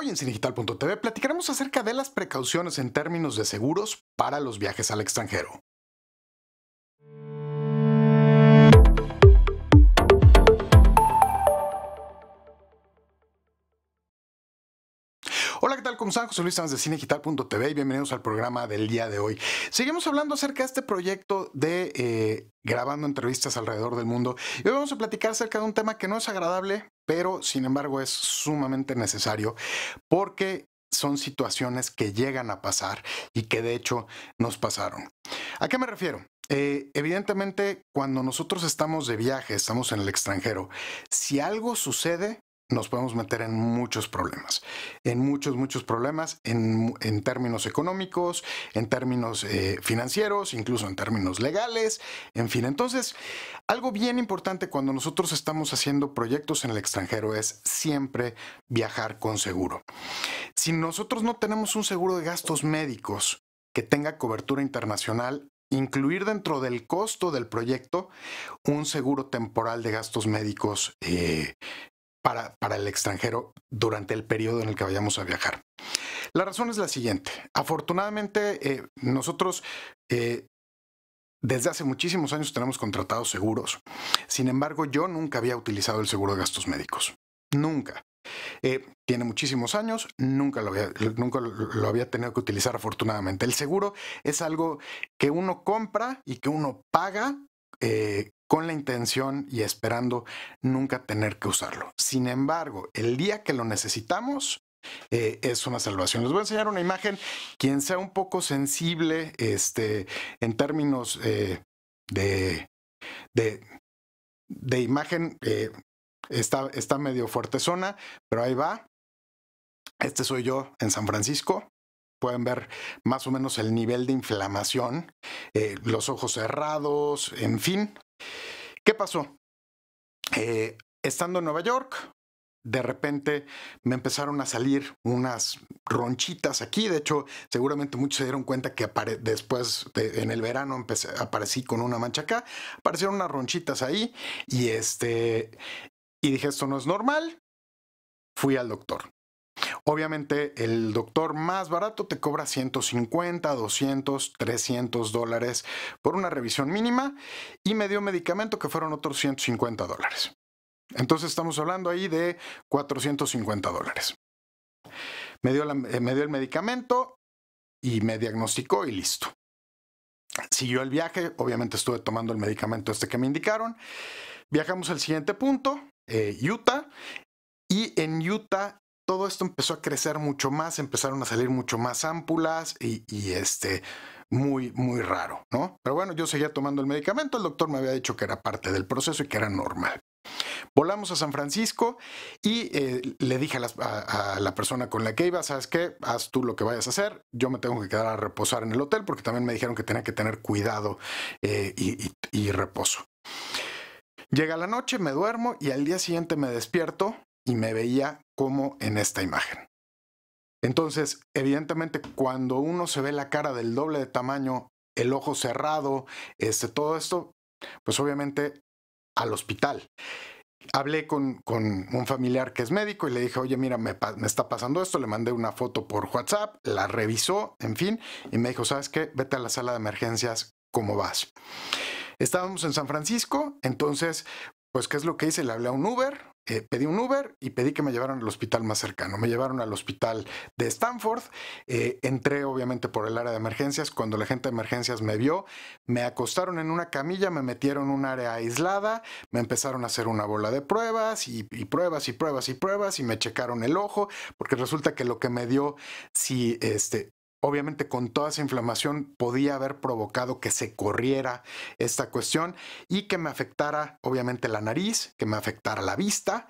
Hoy en CineGital.tv platicaremos acerca de las precauciones en términos de seguros para los viajes al extranjero. Hola, ¿qué tal? Como están? José Luis de Cinegital.tv y bienvenidos al programa del día de hoy. Seguimos hablando acerca de este proyecto de eh, grabando entrevistas alrededor del mundo y hoy vamos a platicar acerca de un tema que no es agradable, pero sin embargo es sumamente necesario porque son situaciones que llegan a pasar y que de hecho nos pasaron. ¿A qué me refiero? Eh, evidentemente, cuando nosotros estamos de viaje, estamos en el extranjero, si algo sucede, nos podemos meter en muchos problemas, en muchos, muchos problemas en, términos económicos, en términos eh, financieros, incluso en términos legales, en fin. Entonces, algo bien importante cuando nosotros estamos haciendo proyectos en el extranjero es siempre viajar con seguro. Si nosotros no tenemos un seguro de gastos médicos que tenga cobertura internacional, incluir dentro del costo del proyecto un seguro temporal de gastos médicos eh, para, el extranjero durante el periodo en el que vayamos a viajar. La razón es la siguiente. Afortunadamente, eh, nosotros eh, desde hace muchísimos años tenemos contratados seguros. Sin embargo, yo nunca había utilizado el seguro de gastos médicos. Nunca. Eh, tiene muchísimos años, nunca lo, había, nunca lo había tenido que utilizar afortunadamente. El seguro es algo que uno compra y que uno paga con la intención y esperando nunca tener que usarlo. Sin embargo, el día que lo necesitamos, eh, es una salvación. Les voy a enseñar una imagen, quien sea un poco sensible este, en términos eh, de, de, de, imagen, eh, está, está medio zona, pero ahí va. Este soy yo en San Francisco, pueden ver más o menos el nivel de inflamación, los ojos cerrados, en fin, ¿Qué pasó? Eh, estando en Nueva York, de repente me empezaron a salir unas ronchitas aquí. De hecho, seguramente muchos se dieron cuenta que después, en el verano, aparecí con una mancha acá. Aparecieron unas ronchitas ahí y, este, y dije, esto no es normal. Fui al doctor. Obviamente el doctor más barato te cobra 150, 200, 300 dólares por una revisión mínima y me dio medicamento que fueron otros 150 dólares. Entonces estamos hablando ahí de 450 dólares. Me dio, eh, me dio el medicamento y me diagnosticó y listo. Siguió el viaje, obviamente estuve tomando el medicamento este que me indicaron. Viajamos al siguiente punto, eh, Utah, y en Utah todo esto empezó a crecer mucho más, empezaron a salir mucho más ámpulas y, este, muy, muy raro, ¿no? Pero bueno, yo seguía tomando el medicamento, el doctor me había dicho que era parte del proceso y que era normal. Volamos a San Francisco y eh, le dije a la, persona con la que iba, sabes qué, haz tú lo que vayas a hacer, yo me tengo que quedar a reposar en el hotel porque también me dijeron que tenía que tener cuidado eh, y reposo. Llega la noche, me duermo y al día siguiente me despierto y me veía como en esta imagen. Entonces, evidentemente, cuando uno se ve la cara del doble de tamaño, el ojo cerrado, este, todo esto, pues obviamente al hospital. Hablé con, un familiar que es médico y le dije, oye, mira, me, está pasando esto, le mandé una foto por WhatsApp, la revisó, en fin, y me dijo, ¿sabes qué? Vete a la sala de emergencias, ¿cómo vas? Estábamos en San Francisco, entonces, pues, ¿qué es lo que hice? Le hablé a un Uber, eh, pedí un Uber y pedí que me llevaran al hospital más cercano. Me llevaron al hospital de Stanford. Eh, entré obviamente por el área de emergencias. Cuando la gente de emergencias me vio, me acostaron en una camilla, me metieron en un área aislada, me empezaron a hacer una bola de pruebas y, y pruebas y pruebas y pruebas y me checaron el ojo porque resulta que lo que me dio, si este, obviamente con toda esa inflamación podía haber provocado que se corriera esta cuestión y que me afectara obviamente la nariz, que me afectara la vista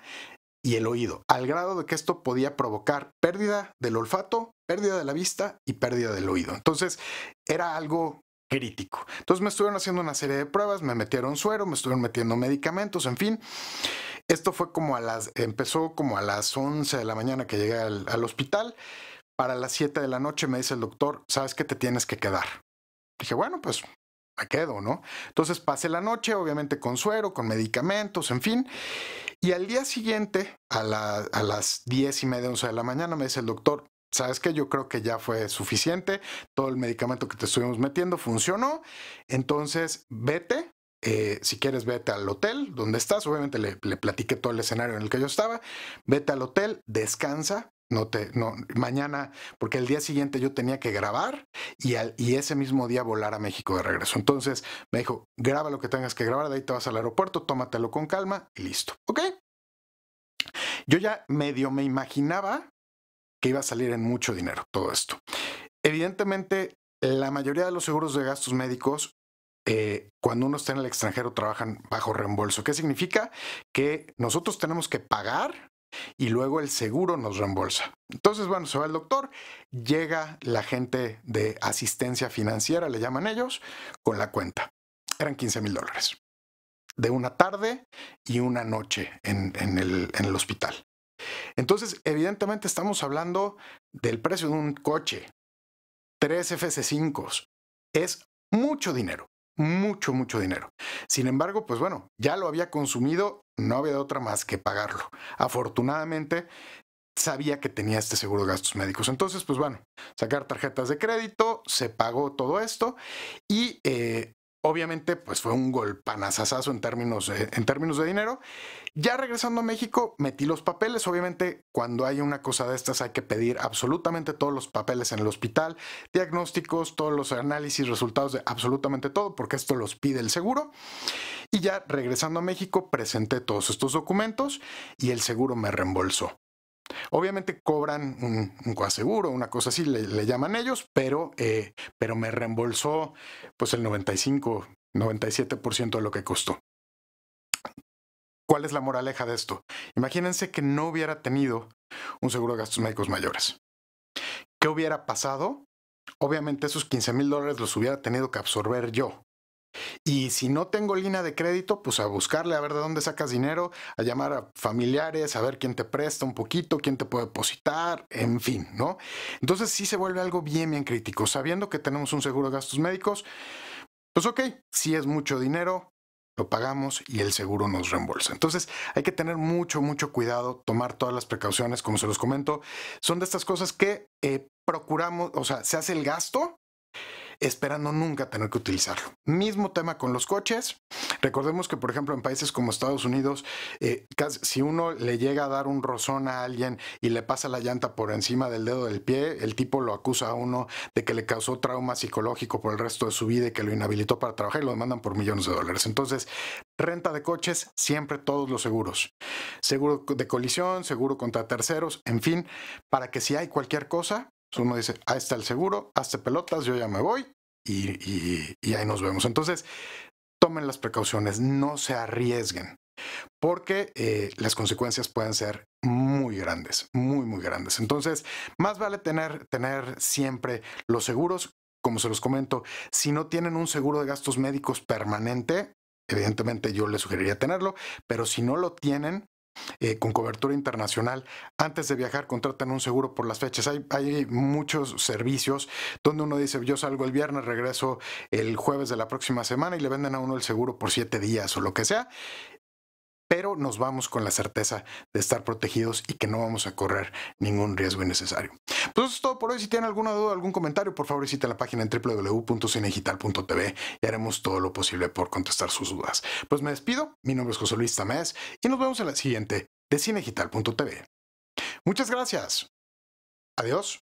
y el oído, al grado de que esto podía provocar pérdida del olfato, pérdida de la vista y pérdida del oído. Entonces era algo crítico. Entonces me estuvieron haciendo una serie de pruebas, me metieron suero, me estuvieron metiendo medicamentos, en fin. Esto fue como a las, empezó como a las 11 de la mañana que llegué al, al hospital para las 7 de la noche me dice el doctor, sabes que te tienes que quedar. Dije, bueno, pues me quedo, ¿no? Entonces pasé la noche, obviamente con suero, con medicamentos, en fin. Y al día siguiente, a, las 10 y media, 11 de la mañana, me dice el doctor, ¿sabes que Yo creo que ya fue suficiente. Todo el medicamento que te estuvimos metiendo funcionó. Entonces, vete. Eh, si quieres, vete al hotel donde estás. Obviamente le, le platiqué todo el escenario en el que yo estaba. Vete al hotel, descansa, no te, no, mañana, porque el día siguiente yo tenía que grabar y, ese mismo día volar a México de regreso. Entonces me dijo, graba lo que tengas que grabar, de ahí te vas al aeropuerto, tómatelo con calma y listo. ¿Ok? Yo ya medio me imaginaba que iba a salir en mucho dinero todo esto. Evidentemente, la mayoría de los seguros de gastos médicos eh, cuando uno está en el extranjero trabajan bajo reembolso. ¿Qué significa? Que nosotros tenemos que pagar y luego el seguro nos reembolsa. Entonces, bueno, se va el doctor, llega la gente de asistencia financiera, le llaman ellos, con la cuenta. Eran 15 mil dólares de una tarde y una noche en, el, hospital. Entonces, evidentemente estamos hablando del precio de un coche, tres fc 5 Es mucho dinero mucho, mucho dinero. Sin embargo, pues bueno, ya lo había consumido, no había otra más que pagarlo. Afortunadamente, sabía que tenía este seguro de gastos médicos. Entonces, pues bueno, sacar tarjetas de crédito, se pagó todo esto y eh, Obviamente, pues fue un golpanazazazo en términos, en términos de dinero. Ya regresando a México, metí los papeles. Obviamente, cuando hay una cosa de estas, hay que pedir absolutamente todos los papeles en el hospital, diagnósticos, todos los análisis, resultados de absolutamente todo, porque esto los pide el seguro. Y ya regresando a México, presenté todos estos documentos y el seguro me reembolsó. Obviamente cobran un, coaseguro, una cosa así, le, llaman ellos, pero, eh, pero me reembolsó pues el 95, 97% de lo que costó. ¿Cuál es la moraleja de esto? Imagínense que no hubiera tenido un seguro de gastos médicos mayores. ¿Qué hubiera pasado? Obviamente esos 15 mil dólares los hubiera tenido que absorber yo. Y si no tengo línea de crédito, pues a buscarle, a ver de dónde sacas dinero, a llamar a familiares, a ver quién te presta un poquito, quién te puede depositar, en fin, ¿no? Entonces sí se vuelve algo bien, bien crítico. Sabiendo que tenemos un seguro de gastos médicos, pues ok, si es mucho dinero, lo pagamos y el seguro nos reembolsa. Entonces hay que tener mucho, mucho cuidado, tomar todas las precauciones, como se los comento. Son de estas cosas que eh, procuramos, o sea, se hace el gasto, esperando nunca tener que utilizarlo. Mismo tema con los coches. Recordemos que, por ejemplo, en países como Estados Unidos, eh, si uno le llega a dar un rozón a alguien y le pasa la llanta por encima del dedo del pie, el tipo lo acusa a uno de que le causó trauma psicológico por el resto de su vida y que lo inhabilitó para trabajar y lo demandan por millones de dólares. Entonces, renta de coches, siempre todos los seguros. Seguro de colisión, seguro contra terceros, en fin, para que si hay cualquier cosa, uno dice, ahí está el seguro, hazte pelotas, yo ya me voy y, ahí nos vemos. Entonces, tomen las precauciones, no se arriesguen, porque eh, las consecuencias pueden ser muy grandes, muy, muy grandes. Entonces, más vale tener, tener siempre los seguros. Como se los comento, si no tienen un seguro de gastos médicos permanente, evidentemente yo les sugeriría tenerlo, pero si no lo tienen, eh, con cobertura internacional. Antes de viajar, contratan un seguro por las fechas. Hay, hay, muchos servicios donde uno dice, yo salgo el viernes, regreso el jueves de la próxima semana y le venden a uno el seguro por siete días o lo que sea pero nos vamos con la certeza de estar protegidos y que no vamos a correr ningún riesgo innecesario. Pues eso es todo por hoy. Si tienen alguna duda, algún comentario, por favor visiten la página en www.cinegital.tv y haremos todo lo posible por contestar sus dudas. Pues me despido, mi nombre es José Luis Tamés y nos vemos en la siguiente de cinegital.tv. Muchas gracias. Adiós.